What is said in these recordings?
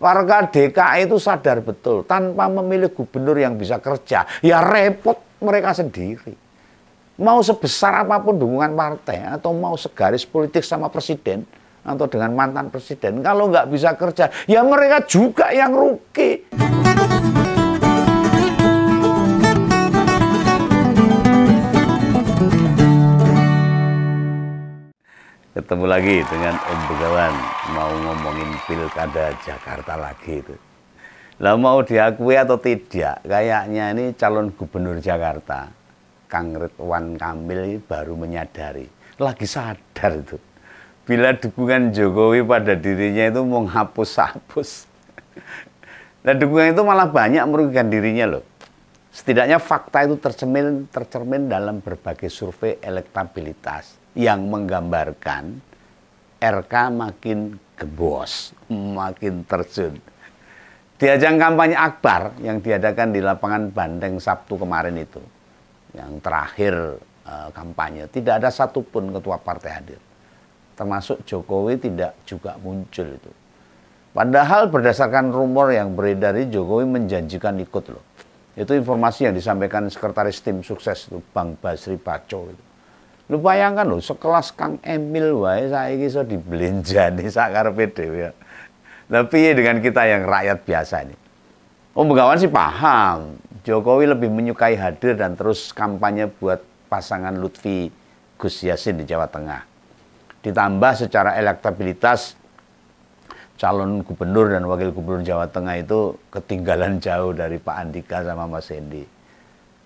warga DKI e itu sadar betul tanpa memilih gubernur yang bisa kerja ya repot mereka sendiri mau sebesar apapun dukungan partai atau mau segaris politik sama presiden atau dengan mantan presiden kalau nggak bisa kerja ya mereka juga yang rugi ketemu lagi dengan Om Begawan mau ngomongin pilkada Jakarta lagi itu. Lah mau diakui atau tidak, kayaknya ini calon gubernur Jakarta, Kang Ridwan Kamil baru menyadari, lagi sadar itu. Bila dukungan Jokowi pada dirinya itu menghapus-hapus. Dan dukungan itu malah banyak merugikan dirinya loh. Setidaknya fakta itu tercermin, tercermin dalam berbagai survei elektabilitas yang menggambarkan RK makin gebos, makin terjun. Di ajang kampanye Akbar yang diadakan di lapangan Bandeng Sabtu kemarin itu, yang terakhir eh, kampanye, tidak ada satupun ketua partai hadir. Termasuk Jokowi tidak juga muncul itu. Padahal berdasarkan rumor yang beredar Jokowi menjanjikan ikut loh. Itu informasi yang disampaikan sekretaris tim sukses itu Bang Basri Paco itu. Lu bayangkan lho, sekelas Kang Emil wae saiki iso diblenjani sak karepe dhewe. Ya. Lah piye dengan kita yang rakyat biasa ini? Om oh, Begawan sih paham. Jokowi lebih menyukai hadir dan terus kampanye buat pasangan Lutfi Gus Yasin di Jawa Tengah. Ditambah secara elektabilitas calon gubernur dan wakil gubernur Jawa Tengah itu ketinggalan jauh dari Pak Andika sama Mas Hendi.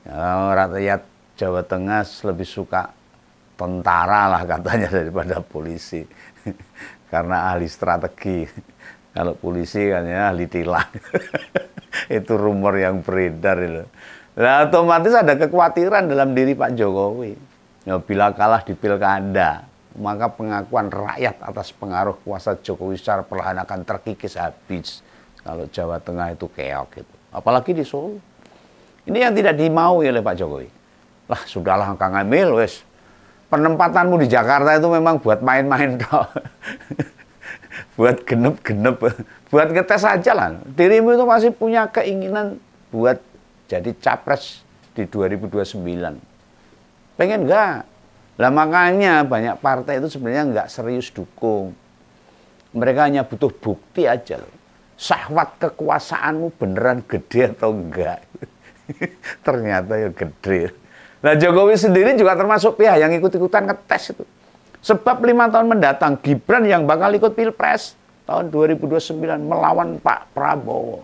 Ya, rakyat Jawa Tengah lebih suka tentara lah katanya daripada polisi karena ahli strategi kalau polisi ya ahli tilang itu rumor yang beredar itu nah, otomatis ada kekhawatiran dalam diri Pak Jokowi ya, bila kalah di pilkada maka pengakuan rakyat atas pengaruh kuasa Jokowi secara perlahan akan terkikis habis kalau Jawa Tengah itu keok gitu apalagi di Solo ini yang tidak dimaui oleh Pak Jokowi lah sudahlah Kang Emil wes penempatanmu di Jakarta itu memang buat main-main kok, buat genep-genep, buat ngetes saja lah. Dirimu itu masih punya keinginan buat jadi capres di 2029. Pengen nggak? Lah makanya banyak partai itu sebenarnya nggak serius dukung. Mereka hanya butuh bukti aja loh. Sahwat kekuasaanmu beneran gede atau enggak? Ternyata ya gede. Nah Jokowi sendiri juga termasuk pihak yang ikut-ikutan ngetes itu. Sebab lima tahun mendatang Gibran yang bakal ikut pilpres tahun 2029 melawan Pak Prabowo.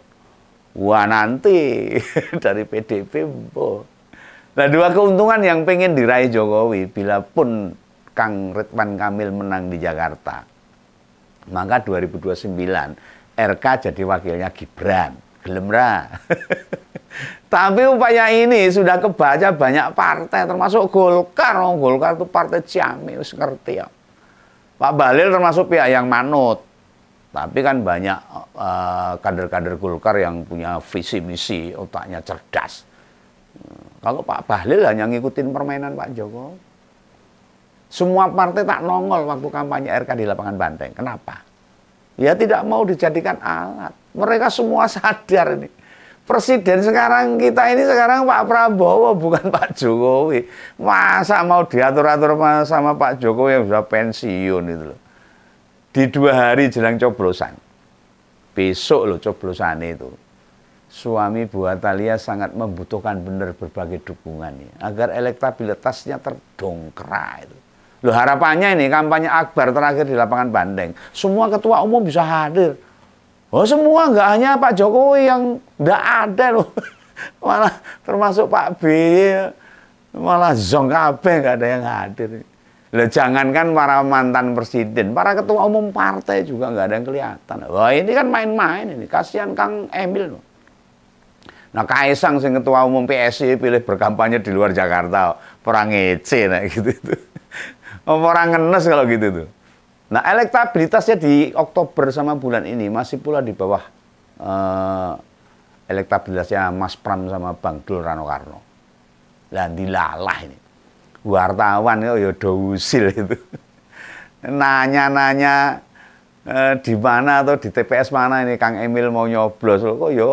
Wah nanti dari PDP boh. Nah dua keuntungan yang pengen diraih Jokowi bila pun Kang Ridwan Kamil menang di Jakarta. Maka 2029 RK jadi wakilnya Gibran. Gelem Tapi upaya ini sudah kebaca banyak partai, termasuk Golkar. Oh, Golkar itu partai ciamis, harus ngerti ya. Pak Balil termasuk pihak yang manut. Tapi kan banyak eh, kader-kader uh, Golkar yang punya visi misi, otaknya cerdas. Kalau Pak Bahlil hanya ngikutin permainan Pak Jokowi. Semua partai tak nongol waktu kampanye RK di lapangan Banteng. Kenapa? Ya tidak mau dijadikan alat. Mereka semua sadar ini presiden sekarang kita ini sekarang Pak Prabowo bukan Pak Jokowi. Masa mau diatur-atur sama Pak Jokowi yang sudah pensiun itu loh. Di dua hari jelang coblosan. Besok loh coblosan itu. Suami Bu Atalia sangat membutuhkan benar berbagai dukungan ya, agar elektabilitasnya terdongkrak itu. Loh harapannya ini kampanye Akbar terakhir di lapangan Bandeng, semua ketua umum bisa hadir Oh semua nggak hanya Pak Jokowi yang nggak ada loh. Malah termasuk Pak B, malah zong kabeh nggak ada yang hadir. Loh, jangankan para mantan presiden, para ketua umum partai juga nggak ada yang kelihatan. Wah ini kan main-main ini, kasihan Kang Emil loh. Nah Kaisang sing ketua umum PSI pilih berkampanye di luar Jakarta, perang ngece nah gitu itu Orang ngenes kalau gitu tuh. Nah, elektabilitasnya di Oktober sama bulan ini masih pula di bawah eh, elektabilitasnya Mas Pram sama Bang Dul Rano Karno. Dan dilalah ini. Wartawan ya ya usil itu. Nanya-nanya eh, di mana atau di TPS mana ini Kang Emil mau nyoblos loh. Kok ya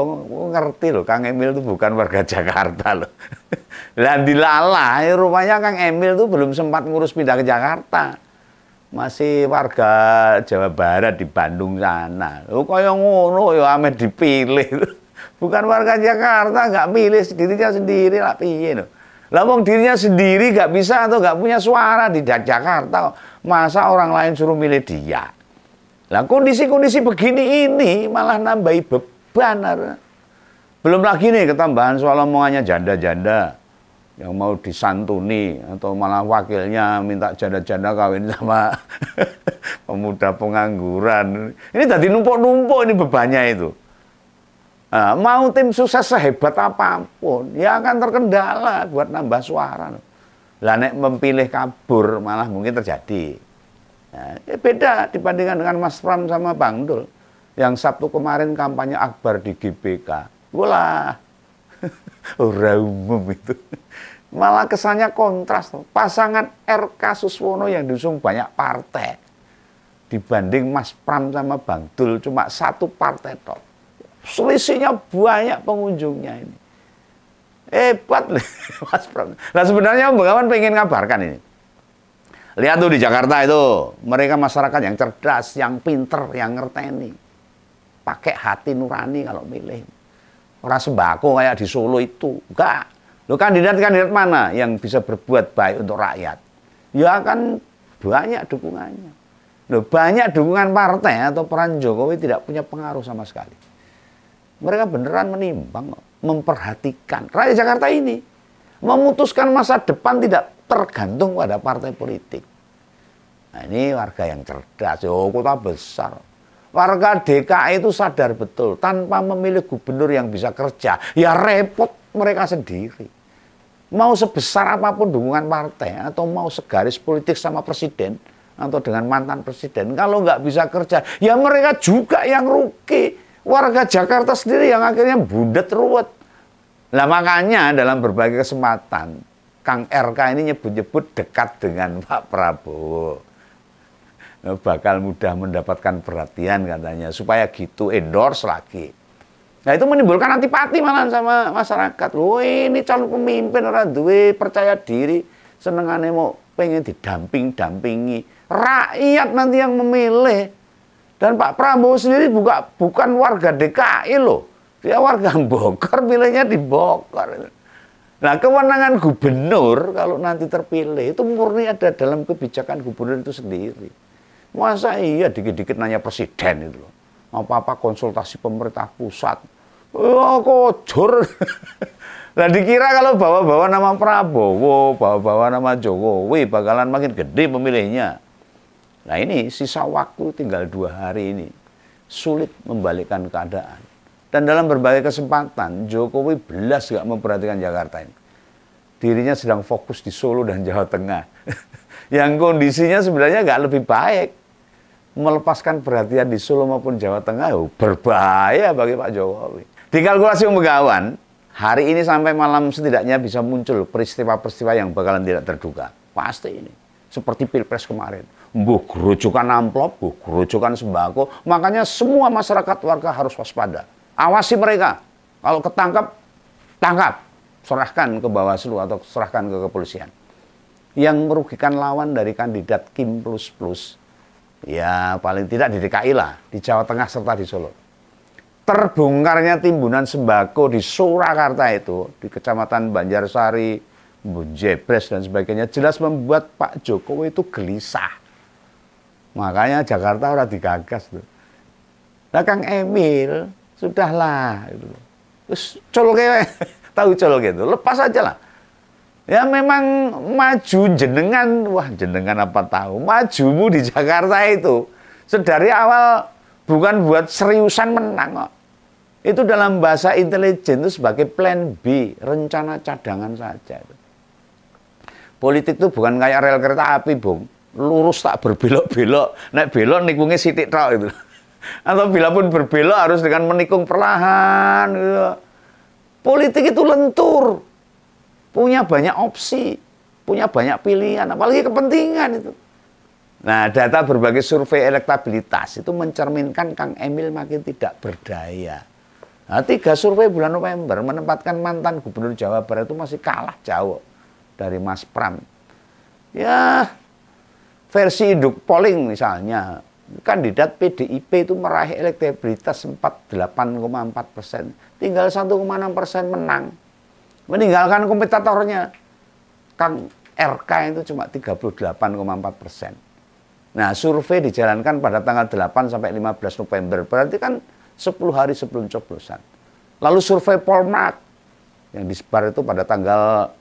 ngerti loh Kang Emil itu bukan warga Jakarta loh. Dan dilalah rupanya Kang Emil itu belum sempat ngurus pindah ke Jakarta masih warga Jawa Barat di Bandung sana. Lu kaya ngono ya ame dipilih. Bukan warga Jakarta nggak milih dirinya sendiri lah piye loh. Lah wong dirinya sendiri nggak bisa atau nggak punya suara di Jakarta masa orang lain suruh milih dia. Lah kondisi-kondisi begini ini malah nambahi beban. Belum lagi nih ketambahan soal omongannya janda-janda yang mau disantuni atau malah wakilnya minta janda-janda kawin sama pemuda pengangguran. Ini tadi numpuk-numpuk ini bebannya itu. Nah, mau tim sukses sehebat apapun, ya akan terkendala buat nambah suara. Lah nek memilih kabur malah mungkin terjadi. Nah, ya beda dibandingkan dengan Mas Pram sama Bang Dul yang Sabtu kemarin kampanye akbar di GBK. gula Orang umum itu. Malah kesannya kontras. Pasangan RK Suswono yang diusung banyak partai. Dibanding Mas Pram sama Bang Dul cuma satu partai top, Selisihnya banyak pengunjungnya ini. Hebat nih Mas Pram. Nah sebenarnya Om pengen ngabarkan ini. Lihat tuh di Jakarta itu, mereka masyarakat yang cerdas, yang pinter, yang ngerteni. Pakai hati nurani kalau milih. Orang sembako kayak di Solo itu. Enggak. Lo kandidat-kandidat mana yang bisa berbuat baik untuk rakyat? Ya kan banyak dukungannya. Lo banyak dukungan partai atau peran Jokowi tidak punya pengaruh sama sekali. Mereka beneran menimbang, memperhatikan rakyat Jakarta ini. Memutuskan masa depan tidak tergantung pada partai politik. Nah, ini warga yang cerdas, oh kota besar. Warga DKI itu sadar betul, tanpa memilih gubernur yang bisa kerja, ya repot mereka sendiri. Mau sebesar apapun dukungan partai, atau mau segaris politik sama presiden, atau dengan mantan presiden, kalau nggak bisa kerja, ya mereka juga yang rugi. Warga Jakarta sendiri yang akhirnya bundet ruwet. Nah makanya dalam berbagai kesempatan, Kang RK ini nyebut-nyebut dekat dengan Pak Prabowo. Eh, bakal mudah mendapatkan perhatian katanya supaya gitu endorse lagi nah itu menimbulkan antipati malah sama masyarakat oh ini calon pemimpin orang duwe percaya diri senengane mau pengen didamping dampingi rakyat nanti yang memilih dan Pak Prabowo sendiri buka, bukan warga DKI loh dia warga Bogor pilihnya di Bogor Nah, kewenangan gubernur kalau nanti terpilih itu murni ada dalam kebijakan gubernur itu sendiri. Masa iya dikit-dikit nanya presiden itu loh. Apa-apa konsultasi pemerintah pusat. Oh kocor. Lah dikira kalau bawa-bawa nama Prabowo, bawa-bawa nama Jokowi bakalan makin gede pemilihnya. Nah ini sisa waktu tinggal dua hari ini. Sulit membalikkan keadaan. Dan dalam berbagai kesempatan Jokowi belas gak memperhatikan Jakarta ini. Dirinya sedang fokus di Solo dan Jawa Tengah. Yang kondisinya sebenarnya gak lebih baik melepaskan perhatian di Solo maupun Jawa Tengah oh, berbahaya bagi Pak Jokowi. Dikalkulasi pembegawan, hari ini sampai malam setidaknya bisa muncul peristiwa-peristiwa yang bakalan tidak terduga. Pasti ini. Seperti Pilpres kemarin. Buh kerucukan amplop, buh kerucukan sembako. Makanya semua masyarakat warga harus waspada. Awasi mereka. Kalau ketangkap, tangkap. Serahkan ke Bawaslu atau serahkan ke kepolisian. Yang merugikan lawan dari kandidat Kim Plus Plus ya paling tidak di DKI lah, di Jawa Tengah serta di Solo. Terbongkarnya timbunan sembako di Surakarta itu, di Kecamatan Banjarsari, Bunjebres dan sebagainya, jelas membuat Pak Jokowi itu gelisah. Makanya Jakarta udah digagas tuh. Nah Kang Emil, sudahlah. Gitu. Terus colok tahu colok gitu, lepas aja lah. Ya memang maju jenengan, wah jenengan apa tahu, majumu di Jakarta itu. Sedari awal bukan buat seriusan menang Itu dalam bahasa intelijen itu sebagai plan B, rencana cadangan saja. Politik itu bukan kayak rel kereta api, Bung. Lurus tak berbelok-belok, naik belok nikungnya sitik tok itu. Atau bila pun berbelok harus dengan menikung perlahan gitu. Politik itu lentur, punya banyak opsi, punya banyak pilihan, apalagi kepentingan itu. Nah, data berbagai survei elektabilitas itu mencerminkan Kang Emil makin tidak berdaya. Nah, tiga survei bulan November menempatkan mantan Gubernur Jawa Barat itu masih kalah jauh dari Mas Pram. Ya, versi induk polling misalnya, kandidat PDIP itu meraih elektabilitas 48,4 persen, tinggal 1,6 persen menang meninggalkan kompetitornya. Kang RK itu cuma 38,4 persen. Nah, survei dijalankan pada tanggal 8 sampai 15 November. Berarti kan 10 hari sebelum coblosan. Lalu survei Polmark yang disebar itu pada tanggal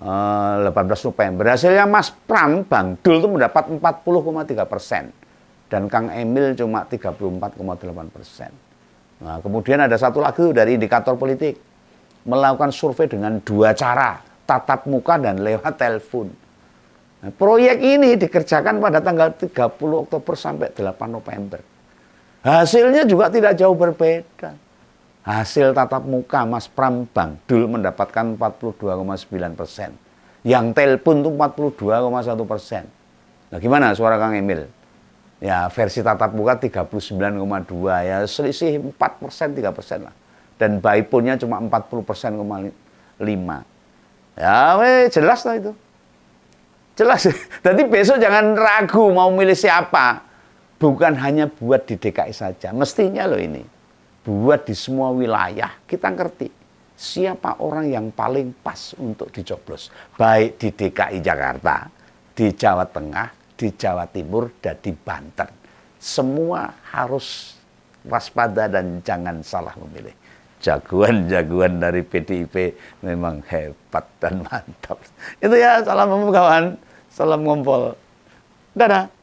uh, eh, 18 November. Hasilnya Mas Pram Dul itu mendapat 40,3 persen. Dan Kang Emil cuma 34,8 persen. Nah, kemudian ada satu lagi dari indikator politik melakukan survei dengan dua cara, tatap muka dan lewat telepon. Nah, proyek ini dikerjakan pada tanggal 30 Oktober sampai 8 November. Hasilnya juga tidak jauh berbeda. Hasil tatap muka Mas Pram Bang Dul mendapatkan 42,9 persen. Yang telepon itu 42,1 persen. Nah gimana suara Kang Emil? Ya versi tatap muka 39,2 ya selisih 4 persen 3 persen lah dan buy punnya cuma 40,5. lima. Ya, we, jelas lah itu. Jelas. Jadi besok jangan ragu mau milih siapa. Bukan hanya buat di DKI saja. Mestinya loh ini. Buat di semua wilayah. Kita ngerti siapa orang yang paling pas untuk dicoblos. Baik di DKI Jakarta, di Jawa Tengah, di Jawa Timur, dan di Banten. Semua harus waspada dan jangan salah memilih jagoan-jagoan dari PDIP memang hebat dan mantap. Itu ya, salam kawan, salam ngompol. Dadah.